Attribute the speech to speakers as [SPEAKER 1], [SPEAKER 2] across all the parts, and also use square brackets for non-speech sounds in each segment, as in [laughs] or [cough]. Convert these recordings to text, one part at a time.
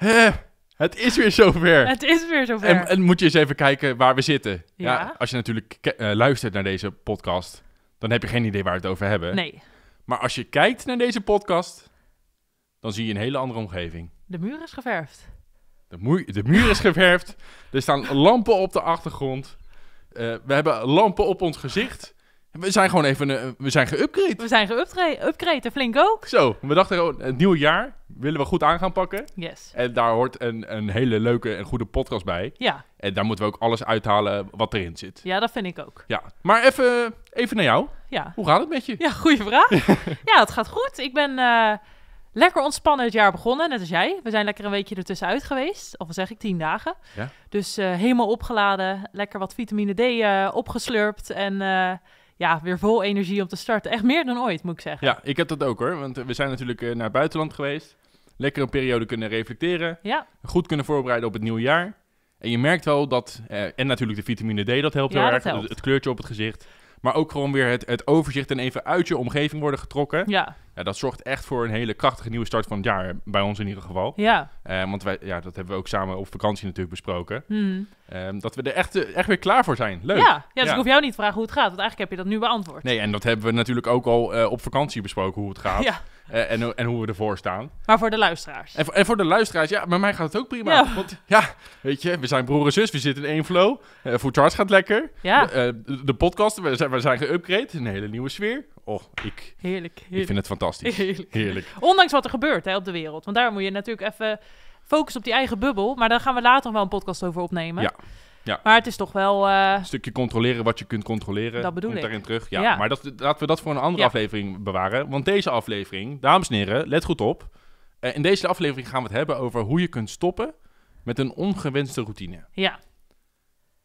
[SPEAKER 1] Hè, het is weer zover. Het is weer zover. En, en moet je eens even kijken waar we zitten. Ja. als je natuurlijk eh, luistert naar deze podcast, dan heb je geen idee waar we het over hebben. Nee. Maar als je kijkt naar deze podcast, dan zie je een hele andere omgeving.
[SPEAKER 2] De muur is geverfd.
[SPEAKER 1] De, de muur is geverfd. [laughs] er staan lampen op de achtergrond. Eh, we hebben lampen op ons gezicht. We zijn gewoon even, eh, we zijn geüpgraded, We zijn geupgrade, eh, flink ook. Zo, we dachten gewoon, het nieuwe jaar willen we goed aan gaan pakken. Yes. En daar hoort een, een hele leuke en goede podcast bij. Ja. En daar moeten we ook alles uithalen wat erin zit.
[SPEAKER 2] Ja, dat vind ik ook.
[SPEAKER 1] Ja, maar even, even naar jou. Ja. Hoe gaat het met
[SPEAKER 2] je? Ja, goede vraag. [laughs] ja, het gaat goed. Ik ben... Eh, lekker ontspannen het jaar begonnen, net als jij. We zijn lekker een weekje ertussenuit geweest, of zeg ik tien dagen. Ja. Dus helemaal opgeladen, lekker wat vitamine D opgeslurpt en ja, weer vol energie om te starten. Echt meer dan ooit, moet ik zeggen.
[SPEAKER 1] Ja, ik heb dat ook hoor. Want we zijn natuurlijk eh, naar het buitenland geweest. Lekker een periode kunnen reflecteren. Ja. Goed kunnen voorbereiden op het nieuwe jaar. En je merkt wel dat, eh, en natuurlijk de vitamine D, dat helpt heel erg. Het, het kleurtje op het gezicht. Maar ook gewoon weer het, het overzicht en even uit je omgeving worden getrokken. Ja. Ja, dat zorgt echt voor een hele krachtige nieuwe start van het jaar. Bij ons in ieder geval. Ja. Eh, want wij, ja, dat hebben we ook samen op vakantie natuurlijk besproken. Hmm. Ehm, dat we er echt, eh, echt weer klaar voor zijn. Leuk. Ja, ja dus ik hoef jou
[SPEAKER 2] niet te vragen hoe het gaat. Want eigenlijk heb je dat nu beantwoord.
[SPEAKER 1] Nee, en dat hebben we natuurlijk ook al eh, op vakantie besproken hoe het gaat. [laughs] en, en hoe we ervoor staan.
[SPEAKER 2] Maar voor de luisteraars.
[SPEAKER 1] En, voor de luisteraars, ja, bij mij gaat het ook prima. Ja. Want ja, weet je, we zijn broer en zus, we zitten in één flow. Uh, Food Charts gaat lekker. De, podcast, we zijn, we zijn geüpgrade. Een hele nieuwe sfeer. Oh, ik, heerlijk, ik vind het fantastisch fantastisch. [laughs] Heerlijk.
[SPEAKER 2] Ondanks wat er gebeurt hè, op de wereld. Want daar moet je natuurlijk even focussen op die eigen bubbel. Maar daar gaan we later nog wel een podcast over opnemen. Ja. Ja. Maar het is toch wel... Eh,
[SPEAKER 1] een stukje controleren wat je kunt controleren. Dat bedoel ik. daarin terug. Ja, Maar dat, laten we dat voor een andere aflevering bewaren. Want deze aflevering, dames en heren, let goed op. Eh, in deze aflevering gaan we het hebben over hoe je kunt stoppen met een ongewenste routine. Ja.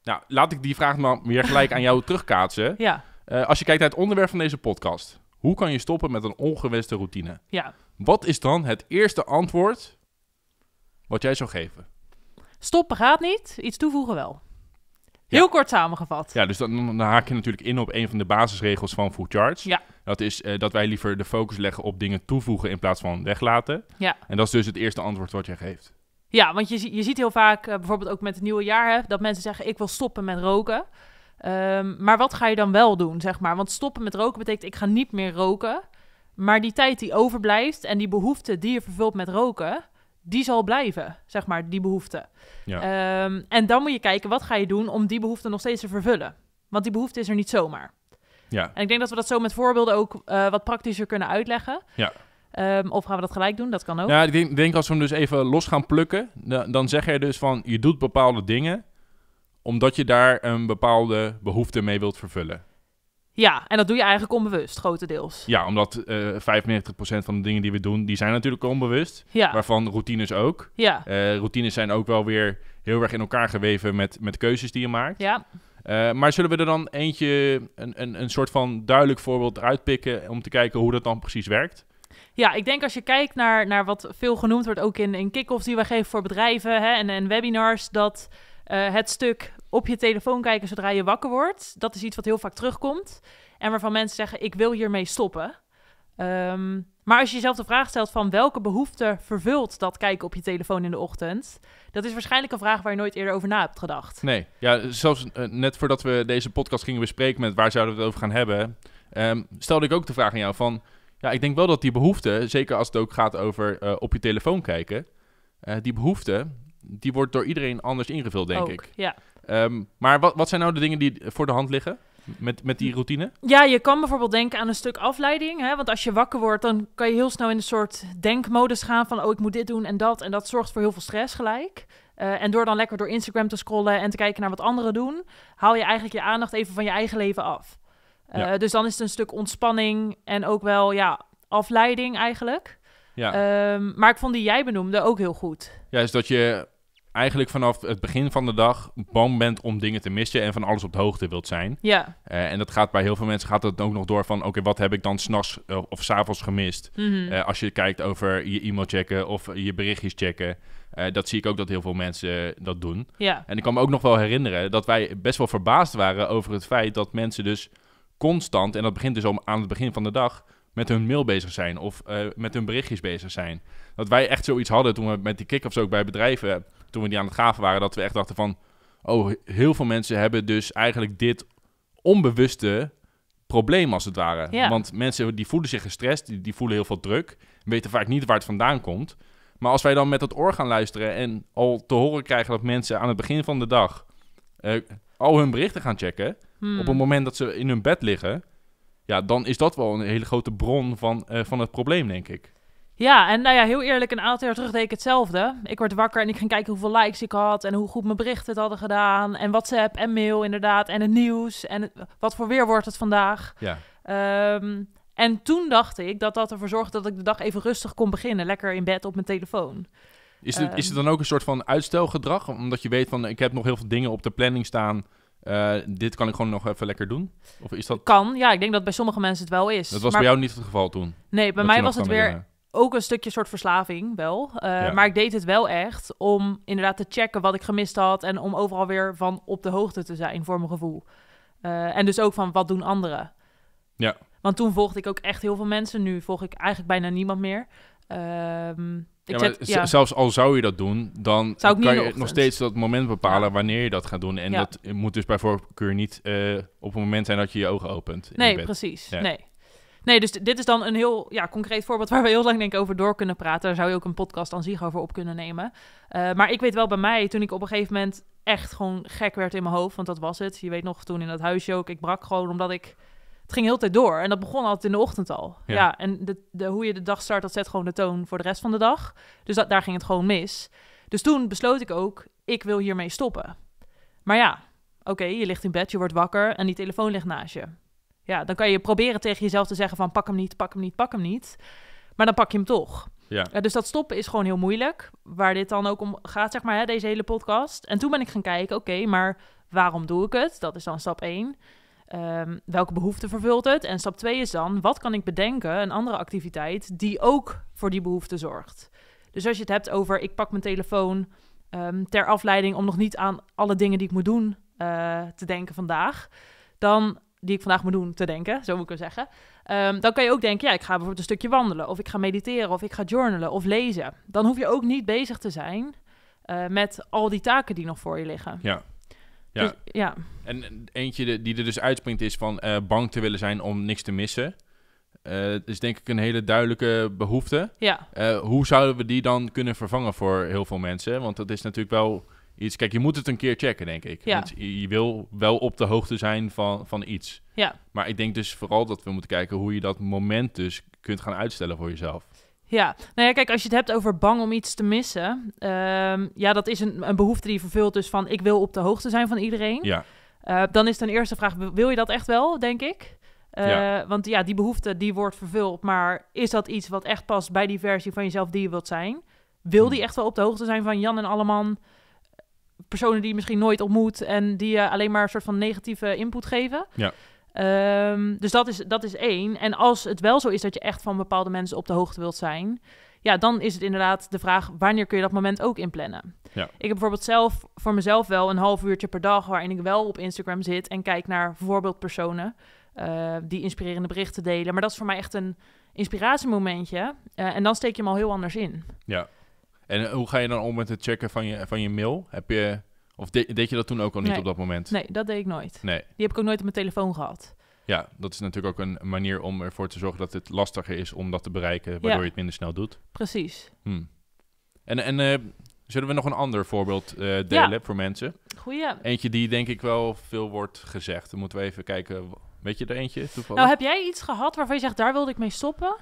[SPEAKER 1] Nou, laat ik die vraag maar meer gelijk aan jou [laughs] terugkaatsen. Ja. Eh, als je kijkt naar het onderwerp van deze podcast. Hoe kan je stoppen met een ongewenste routine? Ja. Wat is dan het eerste antwoord wat jij zou geven?
[SPEAKER 2] Stoppen gaat niet, iets toevoegen wel. Heel kort
[SPEAKER 1] samengevat. Ja, dus dan, haak je natuurlijk in op een van de basisregels van Food Charts. Ja. Dat is eh, dat wij liever de focus leggen op dingen toevoegen in plaats van weglaten. Ja. En dat is dus het eerste antwoord wat jij geeft.
[SPEAKER 2] Ja, want je, je ziet heel vaak, eh, bijvoorbeeld ook met het nieuwe jaar, hè, dat mensen zeggen: Ik wil stoppen met roken. Ehm, maar wat ga je dan wel doen, zeg maar? Want stoppen met roken betekent ik ga niet meer roken. Maar die tijd die overblijft en die behoefte die je vervult met roken, die zal blijven, zeg maar, die behoefte. Ja. Ehm, en dan moet je kijken, wat ga je doen om die behoefte nog steeds te vervullen? Want die behoefte is er niet zomaar. Ja. En ik denk dat we dat zo met voorbeelden ook eh, wat praktischer kunnen uitleggen. Ja. Ehm, of gaan we dat gelijk doen? Dat kan ook. Ja,
[SPEAKER 1] ik denk, als we hem dus even los gaan plukken, dan, dan zeg je dus van, je doet bepaalde dingen omdat je daar een bepaalde behoefte mee wilt vervullen.
[SPEAKER 2] Ja, en dat doe je eigenlijk onbewust, grotendeels. Ja,
[SPEAKER 1] omdat uh, eh, 95% van de dingen die we doen, die zijn natuurlijk onbewust. Ja. Waarvan routines ook. Ja. Eh, routines zijn ook wel weer heel erg in elkaar geweven met, met keuzes die je maakt. Ja. Eh, maar zullen we er dan eentje, een, een, een soort van duidelijk voorbeeld uitpikken om te kijken hoe dat dan precies werkt?
[SPEAKER 2] Ja, ik denk als je kijkt naar, naar wat veel genoemd wordt, ook in, in kick-offs die we geven voor bedrijven hè, en, en webinars, dat eh, het stuk op je telefoon kijken zodra je wakker wordt, dat is iets wat heel vaak terugkomt. En waarvan mensen zeggen, ik wil hiermee stoppen. Ehm, maar als je jezelf de vraag stelt van welke behoefte vervult dat kijken op je telefoon in de ochtend, dat is waarschijnlijk een vraag waar je nooit eerder over na hebt gedacht.
[SPEAKER 1] Nee, ja, zelfs eh, net voordat we deze podcast gingen bespreken met waar zouden we het over gaan hebben, ehm, stelde ik ook de vraag aan jou van, ja, ik denk wel dat die behoefte, zeker als het ook gaat over eh, op je telefoon kijken, die behoefte, die wordt door iedereen anders ingevuld, denk ik. Ja. Ehm, maar wat, wat zijn nou de dingen die voor de hand liggen? Met, met die routine?
[SPEAKER 2] Ja, je kan bijvoorbeeld denken aan een stuk afleiding. Hè? Want als je wakker wordt, dan kan je heel snel in een soort denkmodus gaan van... oh, ik moet dit doen en dat. En dat zorgt voor heel veel stress gelijk. Eh, en door dan lekker door Instagram te scrollen en te kijken naar wat anderen doen... haal je eigenlijk je aandacht even van je eigen leven af. Eh, dus dan is het een stuk ontspanning en ook wel ja, afleiding eigenlijk. Ja. Ehm, maar ik vond die jij benoemde ook heel goed.
[SPEAKER 1] Ja, dus dat je eigenlijk vanaf het begin van de dag bang bent om dingen te missen en van alles op de hoogte wilt zijn. Ja. Eh, en dat gaat bij heel veel mensen gaat dat ook nog door van oké, wat heb ik dan s'nachts uh, of s'avonds gemist? Mhm. Eh, als je kijkt over je e-mail checken of je berichtjes checken. dat zie ik ook dat heel veel mensen dat doen. Ja. En ik kan me ook nog wel herinneren dat wij best wel verbaasd waren over het feit dat mensen dus constant, en dat begint dus om aan het begin van de dag, met hun mail bezig zijn of met hun berichtjes bezig zijn. Dat wij echt zoiets hadden toen we met die kick-offs ook bij bedrijven toen we die aan het gaven waren, dat we echt dachten van... Oh, heel veel mensen hebben dus eigenlijk dit onbewuste probleem als het ware. Want mensen die voelen zich gestrest, die, die voelen heel veel druk, weten vaak niet waar het vandaan komt. Maar als wij dan met het oor gaan luisteren en al te horen krijgen dat mensen aan het begin van de dag eh, al hun berichten gaan checken, hmm. op het moment dat ze in hun bed liggen, ja, dan is dat wel een hele grote bron van, eh, van het probleem, denk ik.
[SPEAKER 2] Ja, en nou ja, heel eerlijk, een aantal jaar terug deed ik hetzelfde. Ik werd wakker en ik ging kijken hoeveel likes ik had en hoe goed mijn berichten het hadden gedaan. En WhatsApp en mail inderdaad en het nieuws en wat voor weer wordt het vandaag. Ja. Ehm, en toen dacht ik dat dat ervoor zorgde dat ik de dag even rustig kon beginnen, lekker in bed op mijn telefoon.
[SPEAKER 1] Is het, is het ehm. dan ook een soort van uitstelgedrag? Omdat je weet van, ik heb nog heel veel dingen op de planning staan... Eh, dit kan ik gewoon nog even lekker doen? Of is dat...
[SPEAKER 2] Kan, ja. Ik denk dat bij sommige mensen het wel is. Dat was bij jou niet
[SPEAKER 1] het geval toen? Nee, bij mij was het weer
[SPEAKER 2] ook een stukje soort verslaving wel. Eh, maar ik deed het wel echt om inderdaad te checken wat ik gemist had. En om overal weer van op de hoogte te zijn voor mijn gevoel. Eh, en dus ook van wat doen anderen. Ja. Want toen volgde ik ook echt heel veel mensen. Nu volg ik eigenlijk bijna niemand meer. Um, ja, ja. zelfs
[SPEAKER 1] al zou je dat doen, dan zou kan je nog steeds dat moment bepalen wanneer je dat gaat doen. En dat moet dus bij voorkeur niet eh, op het moment zijn dat je je ogen opent. Nee, precies. Nee.
[SPEAKER 2] Nee, dus dit is dan een heel ja, concreet voorbeeld waar we heel lang denk ik over door kunnen praten. Daar zou je ook een podcast aan zich over op kunnen nemen. Eh, maar ik weet wel bij mij, toen ik op een gegeven moment echt gewoon gek werd in mijn hoofd, want dat was het. Je weet nog, toen in dat huisje ook, ik brak gewoon omdat ik... Het ging heel tijd door en dat begon altijd in de ochtend al. Ja, en de, de, hoe je de dag start, dat zet gewoon de toon voor de rest van de dag. Dus dat, daar ging het gewoon mis. Dus toen besloot ik ook, ik wil hiermee stoppen. Maar ja, oké, je ligt in bed, je wordt wakker en die telefoon ligt naast je. Ja, dan kan je proberen tegen jezelf te zeggen van pak hem niet, pak hem niet, pak hem niet. Maar dan pak je hem toch. Ja. Eh, dus dat stoppen is gewoon heel moeilijk. Waar dit dan ook om gaat, zeg maar, hè, deze hele podcast. En toen ben ik gaan kijken, oké, maar waarom doe ik het? Dat is dan stap 1. Ehm, welke behoefte vervult het? En stap 2 is dan, wat kan ik bedenken, een andere activiteit die ook voor die behoefte zorgt? Dus als je het hebt over, ik pak mijn telefoon ehm, ter afleiding om nog niet aan alle dingen die ik moet doen eh, te denken vandaag, dan die ik vandaag moet doen te denken, zo moet ik wel zeggen. Ehm, dan kan je ook denken, ja, ik ga bijvoorbeeld een stukje wandelen, of ik ga mediteren, of ik ga journalen, of lezen. Dan hoef je ook niet bezig te zijn eh, met al die taken die nog voor je liggen. Ja.
[SPEAKER 1] Ja. Dus, ja. En eentje die er dus uitspringt is van uh, bang te willen zijn om niks te missen. Uh, is denk ik een hele duidelijke behoefte. Ja. hoe zouden we die dan kunnen vervangen voor heel veel mensen? Want dat is natuurlijk wel Kijk, je moet het een keer checken, denk ik. Ja. je wil wel op de hoogte zijn van, van iets. Ja. Maar ik denk dus vooral dat we moeten kijken hoe je dat moment dus kunt gaan uitstellen voor jezelf.
[SPEAKER 2] Ja, nou ja, kijk, als je het hebt over bang om iets te missen. Um, ja, dat is een, een behoefte die je vervult. Dus van ik wil op de hoogte zijn van iedereen. Ja. Eh, dan is ten eerste vraag: wil je dat echt wel, denk ik? Eh, ja. Want ja, die behoefte die wordt vervuld. Maar is dat iets wat echt past bij die versie van jezelf die je wilt zijn? Wil hm. die echt wel op de hoogte zijn van Jan en Alleman? personen die je misschien nooit ontmoet en die je alleen maar een soort van negatieve input geven. Ja. Ehm, dus dat is, dat is één. En als het wel zo is dat je echt van bepaalde mensen op de hoogte wilt zijn, ja, dan is het inderdaad de vraag wanneer kun je dat moment ook inplannen. Ja. Ik heb bijvoorbeeld zelf voor mezelf wel een half uurtje per dag waarin ik wel op Instagram zit en kijk naar bijvoorbeeld personen eh, die inspirerende berichten delen. Maar dat is voor mij echt een inspiratiemomentje. Uh, en dan steek je hem al heel anders in.
[SPEAKER 1] Ja, en eh, hoe ga je dan om met het checken van je, van je mail? Heb je, of deed je dat toen ook al niet op dat moment?
[SPEAKER 2] Nee, dat deed ik nooit. Nee. Die heb ik ook nooit op mijn telefoon gehad.
[SPEAKER 1] Ja, dat is natuurlijk ook een manier om ervoor te zorgen dat het lastiger is om dat te bereiken, waardoor je het minder snel doet.
[SPEAKER 2] Precies.
[SPEAKER 1] Hmm. En, en eh, zullen we nog een ander voorbeeld eh, delen voor mensen? Goeie. Eentje die denk ik wel veel wordt gezegd. Dan moeten we even kijken. Weet je er eentje toevallig? Nou,
[SPEAKER 2] heb jij iets gehad waarvan je zegt, daar wilde ik mee stoppen?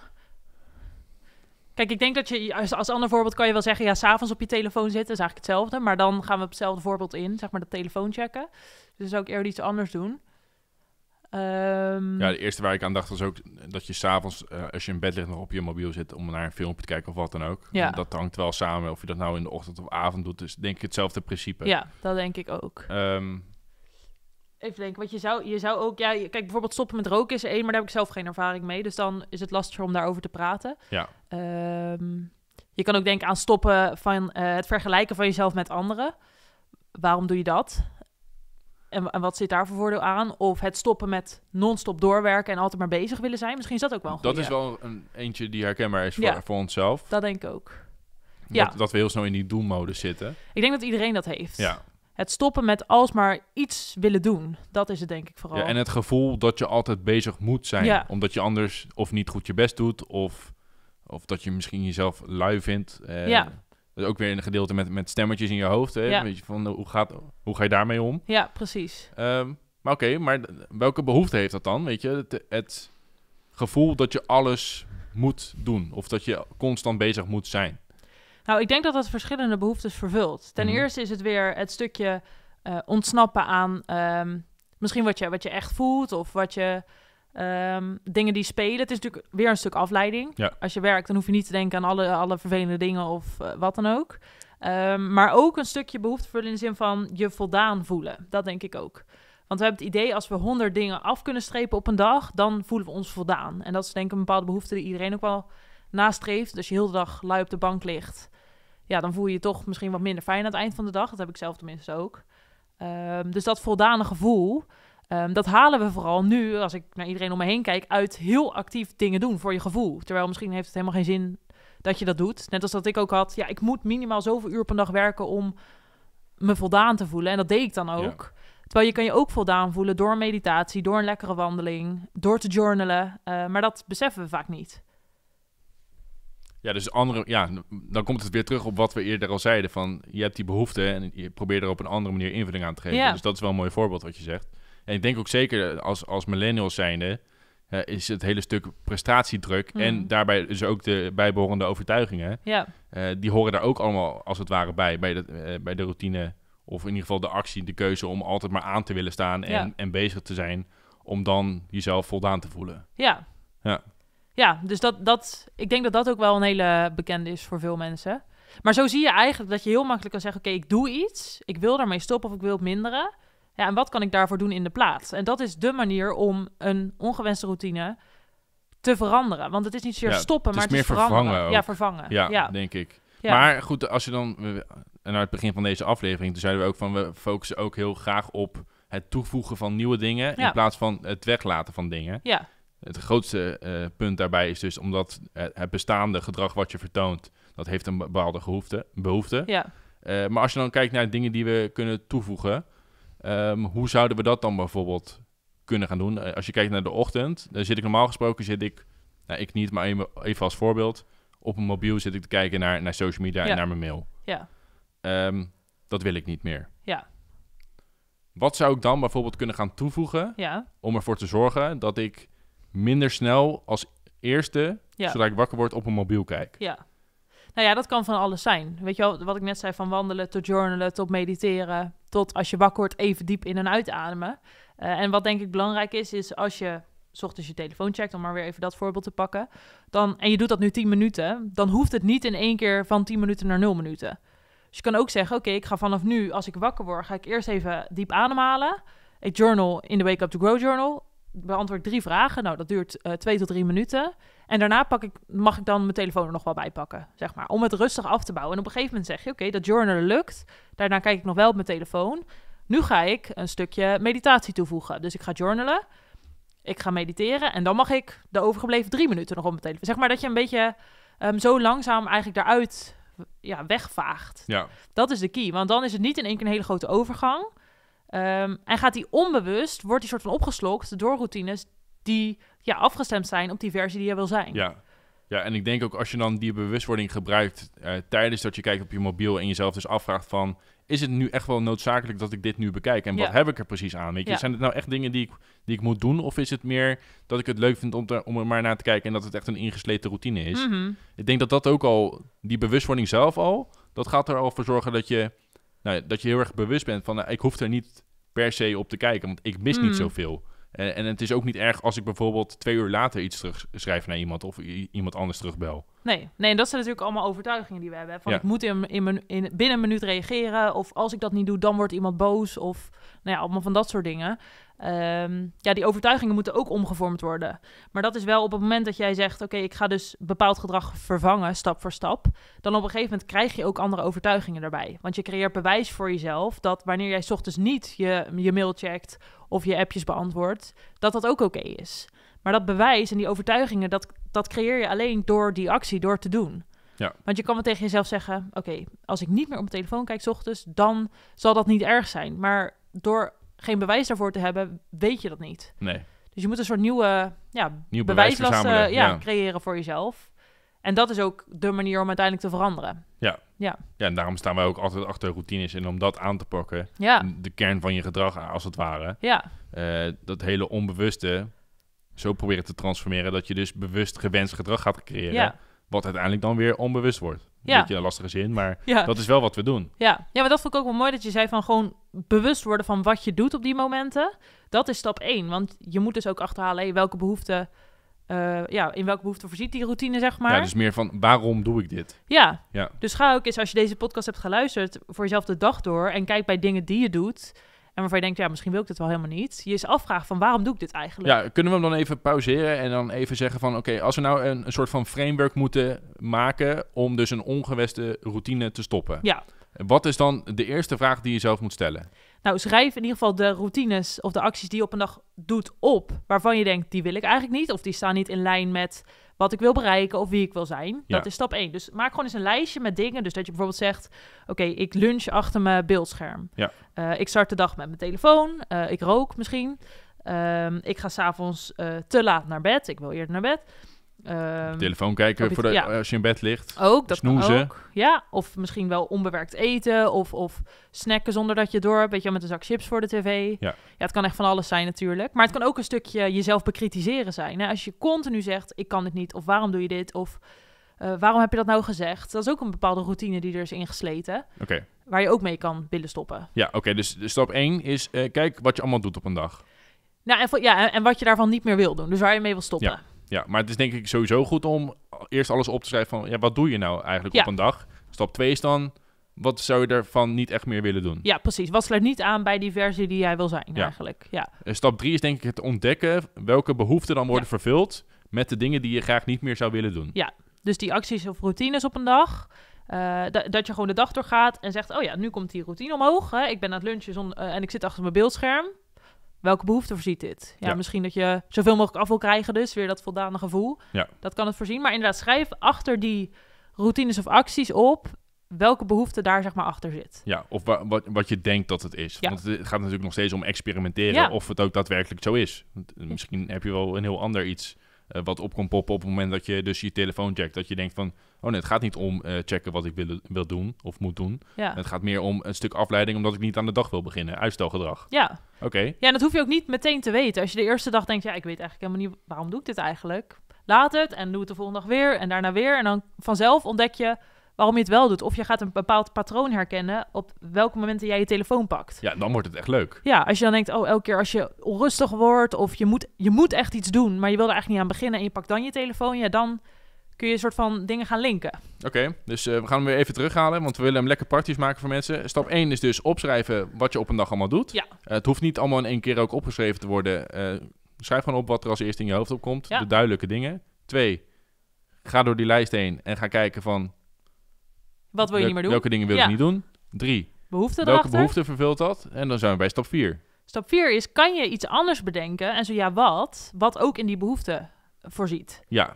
[SPEAKER 2] Kijk, ik denk dat je als, als ander voorbeeld kan je wel zeggen, ja, s'avonds op je telefoon zitten is eigenlijk hetzelfde. Maar dan gaan we op hetzelfde voorbeeld in, zeg maar dat telefoon checken. Dus zou ik eerder iets anders doen. Um... Ja,
[SPEAKER 1] de eerste waar ik aan dacht was ook dat je s'avonds, uh, als je in bed ligt, nog op je mobiel zit om naar een filmpje te kijken of wat dan ook. Ja. Dat hangt wel samen, of je dat nou in de ochtend of avond doet. Dus denk ik hetzelfde principe. Ja, dat denk ik ook. Ehm,
[SPEAKER 2] Even denken, want je zou, je zou ook, ja, kijk, bijvoorbeeld stoppen met roken is één, maar daar heb ik zelf geen ervaring mee. Dus dan is het lastiger om daarover te praten. Ja. Ehm, je kan ook denken aan stoppen van eh, het vergelijken van jezelf met anderen. Waarom doe je dat? En, en wat zit daar voor voordeel aan? Of het stoppen met non-stop doorwerken en altijd maar bezig willen zijn. Misschien is dat ook wel een Dat is wel
[SPEAKER 1] een eentje die herkenbaar is voor, voor onszelf.
[SPEAKER 2] Dat denk ik ook. Ja. Dat,
[SPEAKER 1] dat we heel snel in die doelmodus zitten.
[SPEAKER 2] Ik denk dat iedereen dat heeft. Ja het stoppen met alsmaar iets willen doen. Dat is het denk ik vooral. Ja, en
[SPEAKER 1] het gevoel dat je altijd bezig moet zijn. Omdat je anders of niet goed je best doet. Of, of dat je misschien jezelf lui vindt. Eh, ja. Dat is ook weer een gedeelte met, met stemmetjes in je hoofd. Hè? Ja. Weet je, van, nou, hoe, gaat, hoe ga je daarmee om?
[SPEAKER 2] Ja, precies.
[SPEAKER 1] Ehm, maar oké, maar welke behoefte heeft dat dan? Weet je, het, het gevoel dat je alles moet doen. Of dat je constant bezig moet zijn.
[SPEAKER 2] Nou, ik denk dat dat verschillende behoeftes vervult. Ten mhm. eerste is het weer het stukje eh, ontsnappen aan ehm, misschien wat je, wat je echt voelt of wat je ehm, dingen die spelen. Het is natuurlijk weer een stuk afleiding. Als je werkt, dan hoef je niet te denken aan alle, alle vervelende dingen of eh, wat dan ook. Ehm, maar ook een stukje behoefte vullen in de zin van je voldaan voelen. Dat denk ik ook. Want we hebben het idee, als we honderd dingen af kunnen strepen op een dag, dan voelen we ons voldaan. En dat is denk ik een bepaalde behoefte die iedereen ook wel nastreeft, dus je heel de dag lui op de bank ligt, ja, dan voel je je toch misschien wat minder fijn aan het eind van de dag. Dat heb ik zelf tenminste ook. Ehm, dus dat voldane gevoel, ehm, dat halen we vooral nu, als ik naar iedereen om me heen kijk, uit heel actief dingen doen voor je gevoel. Terwijl misschien heeft het helemaal geen zin dat je dat doet. Net als dat ik ook had, ja, ik moet minimaal zoveel uur per dag werken om me voldaan te voelen. En dat deed ik dan ook. Terwijl je kan je ook voldaan voelen door meditatie, door een lekkere wandeling, door te journalen. Ehm, maar dat beseffen we vaak niet.
[SPEAKER 1] Ja, dus andere, ja, dan komt het weer terug op wat we eerder al zeiden. Van je hebt die behoefte en je probeert er op een andere manier invulling aan te geven. Ja. Dus dat is wel een mooi voorbeeld wat je zegt. En ik denk ook zeker als, als millennials zijnde, uh, is het hele stuk prestatiedruk. Mhm. En daarbij is dus ook de bijbehorende overtuigingen. Ja. Eh, die horen daar ook allemaal als het ware bij, bij de, eh, bij de routine. Of in ieder geval de actie, de keuze om altijd maar aan te willen staan en, en bezig te zijn. Om dan jezelf voldaan te voelen. Ja, ja.
[SPEAKER 2] Ja, dus dat, dat, ik denk dat dat ook wel een hele bekende is voor veel mensen. Maar zo zie je eigenlijk dat je heel makkelijk kan zeggen: Oké, ik doe iets, ik wil daarmee stoppen of ik wil het minderen. Ja, en wat kan ik daarvoor doen in de plaats? En dat is de manier om een ongewenste routine te veranderen. Want het is niet zozeer stoppen, maar het is, meer Vervangen ja, vervangen. Ja, denk ik. Maar
[SPEAKER 1] goed, als je dan naar het begin van deze aflevering, toen zeiden we ook van we focussen ook heel graag op het toevoegen van nieuwe dingen in plaats van het weglaten van dingen. Ja. Het grootste eh, punt daarbij is dus omdat het bestaande gedrag wat je vertoont, dat heeft een bepaalde behoefte. behoefte. Ja. Eh, maar als je dan kijkt naar dingen die we kunnen toevoegen, ehm, hoe zouden we dat dan bijvoorbeeld kunnen gaan doen? Eh, als je kijkt naar de ochtend, dan zit ik normaal gesproken, zit ik, nou, ik niet, maar even als voorbeeld, op een mobiel zit ik te kijken naar, naar social media en naar mijn mail. Ja. Ehm, dat wil ik niet meer. Ja. Wat zou ik dan bijvoorbeeld kunnen gaan toevoegen ja. om ervoor te zorgen dat ik minder snel als eerste, ja. zodra ik wakker word, op een mobiel kijk.
[SPEAKER 2] Ja. Nou ja, dat kan van alles zijn. Weet je wel, wat ik net zei, van wandelen tot journalen, tot mediteren, tot als je wakker wordt even diep in en uitademen. Uh, en wat denk ik belangrijk is, is als je s ochtends je telefoon checkt, om maar weer even dat voorbeeld te pakken, dan, en je doet dat nu 10 minuten, dan hoeft het niet in één keer van 10 minuten naar 0 minuten. Dus je kan ook zeggen, oké, ik ga vanaf nu, als ik wakker word, ga ik eerst even diep ademhalen. Ik journal in de Wake Up to Grow Journal beantwoord drie vragen. Nou, dat duurt eh, twee tot drie minuten. En daarna pak ik, mag ik dan mijn telefoon er nog wel bij pakken, zeg maar. Om het rustig af te bouwen. En op een gegeven moment zeg je, oké, dat journalen lukt. Daarna kijk ik nog wel op mijn telefoon. Nu ga ik een stukje meditatie toevoegen. Dus ik ga journalen. Ik ga mediteren. En dan mag ik de overgebleven drie minuten nog op mijn telefoon. Zeg maar dat je een beetje ehm, zo langzaam eigenlijk daaruit ja, wegvaagt. Ja. Dat is de key. Want dan is het niet in één keer een hele grote overgang. Ehm, en gaat die onbewust, wordt die soort van opgeslokt door routines die ja, afgestemd zijn op die versie die je wil zijn. Ja.
[SPEAKER 1] ja, en ik denk ook als je dan die bewustwording gebruikt eh, tijdens dat je kijkt op je mobiel en jezelf dus afvraagt van, is het nu echt wel noodzakelijk dat ik dit nu bekijk? En wat heb ik er precies aan? Weet je? Zijn het nou echt dingen die ik, die ik moet doen? Of is het meer dat ik het leuk vind om, te, om er maar naar te kijken en dat het echt een ingesleten routine is? Mhm. Ik denk dat dat ook al, die bewustwording zelf al, dat gaat er al voor zorgen dat je nou, dat je heel erg bewust bent van, nou, ik hoef er niet per se op te kijken, want ik mis niet hmm. zoveel. En, en, het is ook niet erg als ik bijvoorbeeld twee uur later iets terugschrijf naar iemand of iemand anders terugbel.
[SPEAKER 2] Nee, nee, dat zijn natuurlijk allemaal overtuigingen die we hebben. Van ik moet in, in, in, binnen een minuut reageren. Of als ik dat niet doe, dan wordt iemand boos. Of nou ja, allemaal van dat soort dingen. Ehm, ja, die overtuigingen moeten ook omgevormd worden. Maar dat is wel op het moment dat jij zegt: Oké, ik ga dus bepaald gedrag vervangen, stap voor stap. Dan op een gegeven moment krijg je ook andere overtuigingen daarbij. Want je creëert bewijs voor jezelf dat wanneer jij ochtends niet je, je mail checkt of je appjes beantwoordt, dat dat ook oké is. Maar dat bewijs en die overtuigingen, dat, dat creëer je alleen door die actie, door te doen. Ja. Want je kan wel tegen jezelf zeggen: Oké, als ik niet meer op mijn telefoon kijk, ochtends, dan zal dat niet erg zijn. Maar door geen bewijs daarvoor te hebben, weet je dat niet. Nee. Dus je moet een soort nieuwe ja, Nieuw eh, ja, creëren voor jezelf. En dat is ook de manier om uiteindelijk te veranderen.
[SPEAKER 1] Ja. Ja. ja, en daarom staan wij ook altijd achter routines. En om dat aan te pakken, de kern van je gedrag als het ware, ja. Eh, dat hele onbewuste zo proberen te transformeren dat je dus bewust gewenst gedrag gaat creëren. Wat uiteindelijk dan weer onbewust wordt ja. beetje een lastige zin, maar dat is wel wat we doen.
[SPEAKER 2] Ja. ja, maar dat vond ik ook wel mooi dat je zei van gewoon bewust worden van wat je doet op die momenten. Dat is stap één, want je moet dus ook achterhalen welke behoefte? Eh, ja, in welke behoeften voorziet die routine, zeg maar. Ja, dus
[SPEAKER 1] meer van waarom doe ik dit? Ja. ja,
[SPEAKER 2] dus ga ook eens als je deze podcast hebt geluisterd voor jezelf de dag door en kijk bij dingen die je doet en waarvan je denkt, ja, misschien wil ik dit wel helemaal niet. Je is afvragen van waarom doe ik dit eigenlijk? Ja,
[SPEAKER 1] kunnen we hem dan even pauzeren en dan even zeggen van... oké, als we nou een, soort van framework moeten maken... om dus een ongewenste routine te stoppen. Ja. Wat is dan de eerste vraag die je zelf moet stellen?
[SPEAKER 2] Nou, schrijf in ieder geval de routines of de acties die je op een dag doet op... waarvan je denkt, die wil ik eigenlijk niet... of die staan niet in lijn met wat ik wil bereiken of wie ik wil zijn. Dat is stap 1. Dus maak gewoon eens een lijstje met dingen. Dus dat je bijvoorbeeld zegt: Oké, ik lunch achter mijn beeldscherm. Eh, ik start de dag met mijn telefoon. Eh, ik rook misschien. Ehm, ik ga s'avonds uh, te laat naar bed. Ik wil eerder naar bed. Ehm, telefoon kijken voor de, als je in bed ligt. Ook, dat Snoezen. Ja, of misschien wel onbewerkt eten of, of snacken zonder dat je door hebt. met een zak chips voor de tv. Ja. het kan echt van alles zijn natuurlijk. Maar het kan ook een stukje jezelf bekritiseren zijn. Als je continu zegt, ik kan dit niet, of waarom doe je dit, of eh, waarom heb je dat nou gezegd? Dat is ook een bepaalde routine die er is ingesleten. Waar je ook mee kan willen stoppen.
[SPEAKER 1] Ja, oké. dus, dus stap 1 is, eh, kijk wat je allemaal doet op een dag.
[SPEAKER 2] Nou, en, ja, en wat je daarvan niet meer wil doen. Dus waar je mee wil stoppen. Ja.
[SPEAKER 1] Ja, maar het is denk ik sowieso goed om eerst alles op te schrijven van... Ja, wat doe je nou eigenlijk op een dag? Stap 2 is dan... Wat zou je ervan niet echt meer willen doen?
[SPEAKER 2] Ja, precies. Wat sluit niet aan bij die versie die jij wil zijn ja. eigenlijk? Ja.
[SPEAKER 1] Stap 3 is denk ik het ontdekken welke behoeften dan worden vervuld... met de dingen die je graag niet meer zou willen doen.
[SPEAKER 2] Ja, dus die acties of routines op een dag... Eh, dat je gewoon de dag doorgaat en zegt: Oh ja, nu komt die routine omhoog. Hè? Ik ben aan het lunchen eh, en ik zit achter mijn beeldscherm welke behoefte voorziet dit? Ja, misschien dat je zoveel mogelijk af wil krijgen, dus weer dat voldane gevoel. Ja. Dat kan het voorzien. Maar inderdaad, schrijf achter die routines of acties op welke behoefte daar zeg maar achter zit.
[SPEAKER 1] Ja, of wat, wat je denkt dat het is. Ja. Want het gaat natuurlijk nog steeds om experimenteren of het ook daadwerkelijk zo is. Eh, misschien heb je wel een heel ander iets. Eh, wat op kan poppen op het moment dat je dus je telefoon checkt. Dat je denkt van, oh nee, het gaat niet om eh, checken wat ik wil, wil doen of moet doen. Ja. Het gaat meer om een stuk afleiding omdat ik niet aan de dag wil beginnen. Uitstelgedrag. Ja. Oké. Ja,
[SPEAKER 2] en dat hoef je ook niet meteen te weten. Als je de eerste dag denkt, ja, ik weet eigenlijk helemaal niet waarom doe ik dit eigenlijk. Laat het en doe het de volgende dag weer en daarna weer. En dan vanzelf ontdek je, waarom je het wel doet. Of je gaat een bepaald patroon herkennen op welke momenten jij je telefoon pakt.
[SPEAKER 1] Ja, dan wordt het echt leuk.
[SPEAKER 2] Ja, als je dan denkt, oh, elke keer als je onrustig wordt of je moet, je moet echt iets doen, maar je wil er eigenlijk niet aan beginnen en je pakt dan je telefoon, ja, dan kun je een soort van dingen gaan linken.
[SPEAKER 1] Oké, dus eh, we gaan hem weer even terughalen, want we willen hem lekker praktisch maken voor mensen. Stap 1 is dus opschrijven wat je op een dag allemaal doet. Ja. Eh, het hoeft niet allemaal in één keer ook opgeschreven te worden. Eh, schrijf gewoon op wat er als eerste in je hoofd opkomt, ja. de duidelijke dingen. Twee, ga door die lijst heen en ga kijken van
[SPEAKER 2] wat wil je niet meer doen? Welke dingen wil je niet doen?
[SPEAKER 1] Drie. Behoefte Welke erachter? behoefte vervult dat? En dan zijn we bij stap vier.
[SPEAKER 2] Stap vier is, kan je iets anders bedenken? En zo ja, wat? Wat ook in die behoefte voorziet.
[SPEAKER 1] Ja.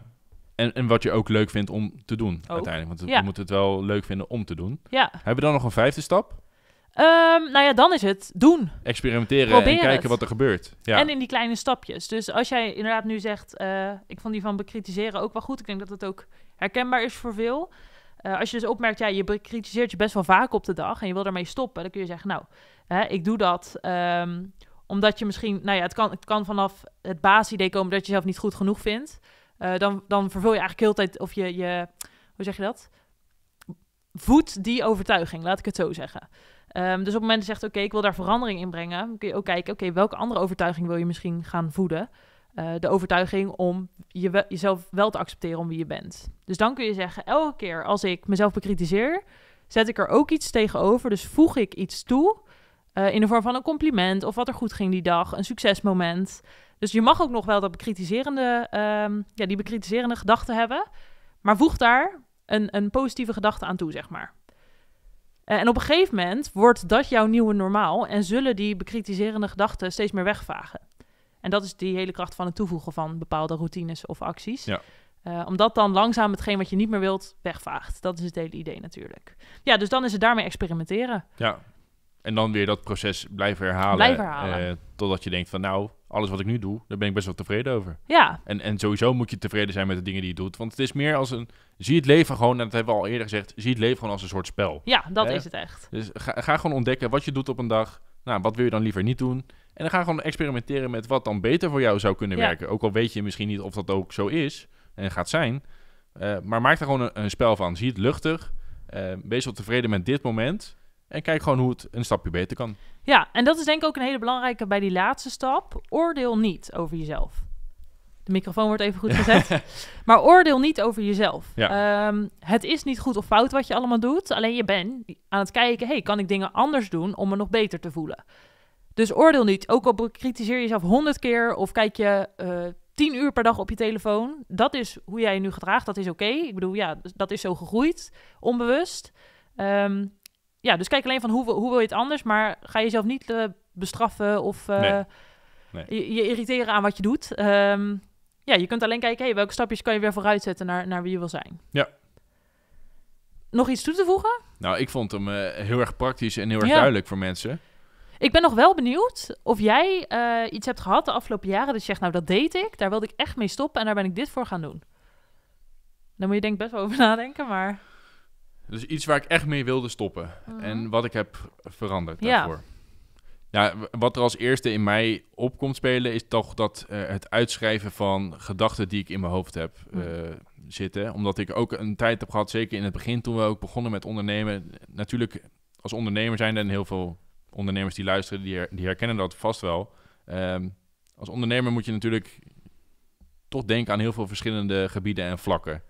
[SPEAKER 1] En, en wat je ook leuk vindt om te doen uiteindelijk. Want je moet het wel leuk vinden om te doen. Ja. Hebben we dan nog een vijfde stap?
[SPEAKER 2] Um, nou ja, dan is het doen.
[SPEAKER 1] Experimenteren en kijken wat er gebeurt. Ja. En
[SPEAKER 2] in die kleine stapjes. Dus als jij inderdaad nu zegt, eh, ik vond die van bekritiseren ook wel goed. Ik denk dat dat ook herkenbaar is voor veel. Eh, als je dus opmerkt, ja, je bekritiseert je best wel vaak op de dag en je wil daarmee stoppen, dan kun je zeggen, nou, hè, ik doe dat ehm, omdat je misschien, nou ja, het kan, het kan vanaf het basisidee komen dat je jezelf niet goed genoeg vindt. Eh, dan, dan vervul je eigenlijk heel de tijd, of je, je, hoe zeg je dat? Voed die overtuiging, laat ik het zo zeggen. Ehm, dus op het moment dat je zegt, oké, ik wil daar verandering in brengen, kun je ook kijken, oké, welke andere overtuiging wil je misschien gaan voeden? Eh, de overtuiging om jezelf wel te accepteren om wie je bent. Dus dan kun je zeggen, elke keer als ik mezelf bekritiseer, zet ik er ook iets tegenover. Dus voeg ik iets toe eh, in de vorm van een compliment of wat er goed ging die dag, een succesmoment. Dus je mag ook nog wel dat bekritiserende, ehm, ja, die bekritiserende gedachten hebben, maar voeg daar een, een positieve gedachte aan toe, zeg maar. Eh, en op een gegeven moment wordt dat jouw nieuwe normaal en zullen die bekritiserende gedachten steeds meer wegvagen. En dat is die hele kracht van het toevoegen van bepaalde routines of acties. Ja. Uh, omdat dan langzaam hetgeen wat je niet meer wilt wegvaagt. Dat is het hele idee natuurlijk. Ja, dus dan is het daarmee experimenteren.
[SPEAKER 1] Ja, en dan weer dat proces blijven herhalen. Blijven herhalen. Eh, totdat je denkt van nou, alles wat ik nu doe, daar ben ik best wel tevreden over. Ja. En, en sowieso moet je tevreden zijn met de dingen die je doet. Want het is meer als een, zie het leven gewoon, en dat hebben we al eerder gezegd, zie het leven gewoon als een soort spel. Ja, dat is het echt. Dus ga, ga gewoon ontdekken wat je doet op een dag. Nou, wat wil je dan liever niet doen? En dan ga gewoon experimenteren met wat dan beter voor jou zou kunnen werken. Ook al weet je misschien niet of dat ook zo is en gaat zijn. Eh, maar maak er gewoon een, spel van. Zie het luchtig. Eh, wees wel tevreden met dit moment. En kijk gewoon hoe het een stapje beter kan.
[SPEAKER 2] Ja, en dat is denk ik ook een hele belangrijke bij die laatste stap. Oordeel niet over jezelf. De microfoon wordt even goed [laughs] gezet. maar oordeel niet over jezelf. Ehm, het is niet goed of fout wat je allemaal doet. Alleen je bent aan het kijken, hey, kan ik dingen anders doen om me nog beter te voelen? Dus oordeel niet. Ook al bekritiseer jezelf honderd keer of kijk je eh, tien uur per dag op je telefoon. Dat is hoe jij je nu gedraagt. Dat is oké. Ik bedoel, ja, dus dat is zo gegroeid, onbewust. Ehm, ja, dus kijk alleen van hoe, hoe wil je het anders, maar ga jezelf niet eh, bestraffen of eh, Je, irriteren aan wat je doet. Ehm, ja, je kunt alleen kijken, hey, welke stapjes kan je weer vooruit zetten naar, naar wie je wil zijn. Ja. Nog iets toe te voegen?
[SPEAKER 1] Nou, ik vond hem heel erg praktisch en heel erg duidelijk voor mensen.
[SPEAKER 2] Ik ben nog wel benieuwd of jij eh, iets hebt gehad de afgelopen jaren. Dat je zegt, nou dat deed ik, daar wilde ik echt mee stoppen en daar ben ik dit voor gaan doen. Dan moet je denk ik best wel over [laughs] nadenken, maar...
[SPEAKER 1] Dus iets waar ik echt mee wilde stoppen. Mhm. En wat ik heb veranderd daarvoor. Ja. wat er als eerste in mij opkomt spelen... is toch dat eh, het uitschrijven van gedachten die ik in mijn hoofd heb mhm. eh, zitten. Omdat ik ook een tijd heb gehad, zeker in het begin... toen we ook begonnen met ondernemen. Natuurlijk, als ondernemer zijn er heel veel ondernemers die luisteren, die, die herkennen dat vast wel. Ehm, als ondernemer moet je natuurlijk toch denken aan heel veel verschillende gebieden en vlakken.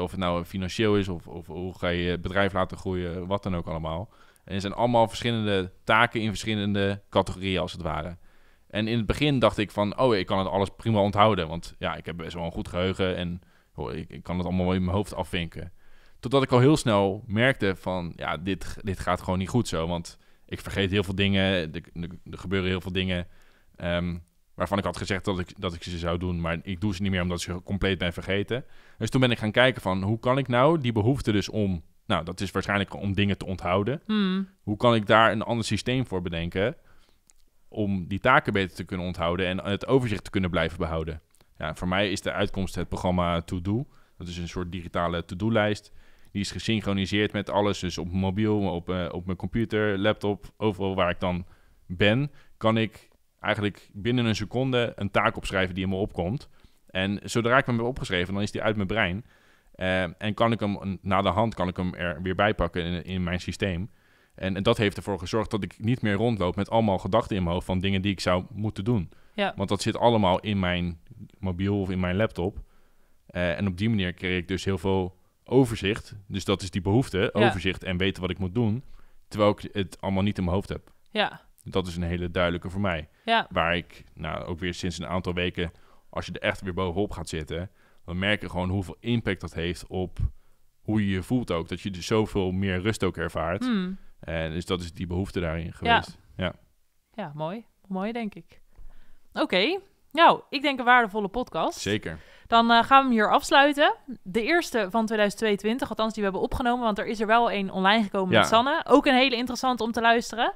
[SPEAKER 1] Of het nou financieel is, of, of hoe ga je het bedrijf laten groeien, wat dan ook allemaal. En er zijn allemaal verschillende taken in verschillende categorieën, als het ware. En in het begin dacht ik van, oh, ik kan het alles prima onthouden. Want ja, ik heb best wel een goed geheugen en oh, ik, ik, kan het allemaal in mijn hoofd afvinken. Totdat ik al heel snel merkte van, ja, dit, dit gaat gewoon niet goed zo. Want ik vergeet heel veel dingen. Er, gebeuren heel veel dingen. Ehm, waarvan ik had gezegd dat ik, dat ik ze zou doen. Maar ik doe ze niet meer omdat ik ze compleet ben vergeten. Dus toen ben ik gaan kijken van hoe kan ik nou die behoefte dus om. Nou, dat is waarschijnlijk om dingen te onthouden. Hmm. Hoe kan ik daar een ander systeem voor bedenken? Om die taken beter te kunnen onthouden en het overzicht te kunnen blijven behouden. Ja, voor mij is de uitkomst het programma To Do. Dat is een soort digitale to-do-lijst die is gesynchroniseerd met alles. Dus op mobiel, op, eh, op mijn computer, laptop, overal waar ik dan ben, kan ik eigenlijk binnen een seconde een taak opschrijven die in me opkomt. En zodra ik hem heb opgeschreven, dan is die uit mijn brein. Eh, en kan ik hem na de hand kan ik hem er weer bij pakken in, in mijn systeem. En, en, dat heeft ervoor gezorgd dat ik niet meer rondloop met allemaal gedachten in mijn hoofd van dingen die ik zou moeten doen. Want dat zit allemaal in mijn mobiel of in mijn laptop. Eh, en op die manier kreeg ik dus heel veel overzicht. Dus dat is die behoefte, overzicht en weten wat ik moet doen. Terwijl ik het allemaal niet in mijn hoofd heb. Ja. Dat is een hele duidelijke voor mij. Ja. Waar ik, nou ook weer sinds een aantal weken, als je er echt weer bovenop gaat zitten, dan merk je gewoon hoeveel impact dat heeft op hoe je je voelt ook. Dat je dus zoveel meer rust ook ervaart. Hmm. En dus dat is die behoefte daarin geweest. Ja,
[SPEAKER 2] ja. mooi. Mooi, denk ik. Oké. Nou, ik denk een waardevolle podcast. Zeker. Dan eh, gaan we hem hier afsluiten. De eerste van 2022, althans die we hebben opgenomen, want er is er wel één online gekomen met Sanne. Ook een hele interessante om te luisteren.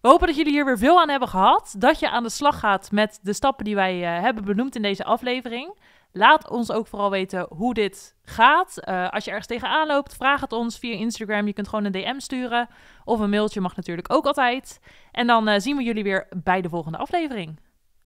[SPEAKER 2] We hopen dat jullie hier weer veel aan hebben gehad. Dat je aan de slag gaat met de stappen die wij eh, hebben benoemd in deze aflevering. Laat ons ook vooral weten hoe dit gaat. Eh, als je ergens tegenaan loopt, vraag het ons via Instagram. Je kunt gewoon een DM sturen. Of een mailtje mag natuurlijk ook altijd. En dan zien we jullie weer bij de volgende aflevering.